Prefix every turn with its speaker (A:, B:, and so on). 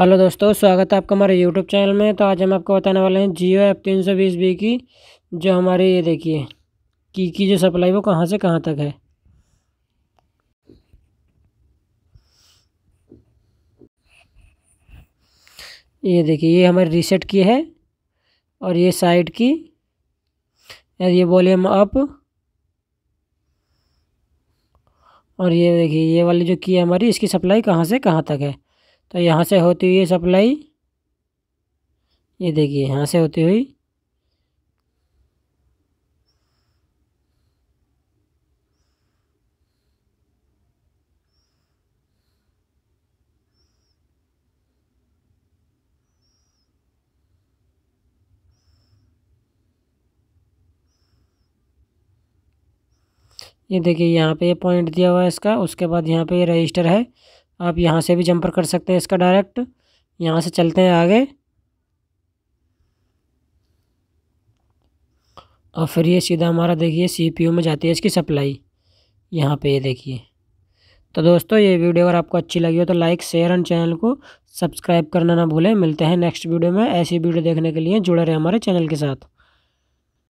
A: hello दोस्तों स्वागत है आपका हमारे यूट्यूब चैनल में तो आज हम आपको बताने वाले हैं जियो ऐप तीन सौ बीस बी की जो हमारे ये देखिए की की जो सप्लाई वो कहाँ से कहाँ तक है ये देखिए ये हमारे रीसेट की है और ये साइड की ये वॉल्यूम अप और ये देखिए ये वाली जो की है हमारी इसकी सप्लाई कहाँ से कहाँ तक है तो यहाँ से होती हुई सप्लाई ये देखिए यहाँ से होती हुई ये देखिए यहाँ पे ये पॉइंट दिया हुआ है इसका उसके बाद यहाँ पे ये रजिस्टर है आप यहाँ से भी जंपर कर सकते हैं इसका डायरेक्ट यहाँ से चलते हैं आगे और फिर ये सीधा हमारा देखिए सीपीयू में जाती है इसकी सप्लाई यहाँ पे ये देखिए तो दोस्तों ये वीडियो अगर आपको अच्छी लगी हो तो लाइक शेयर एंड चैनल को सब्सक्राइब करना ना भूलें मिलते हैं नेक्स्ट वीडियो में ऐसी वीडियो देखने के लिए जुड़े रहे हमारे चैनल के साथ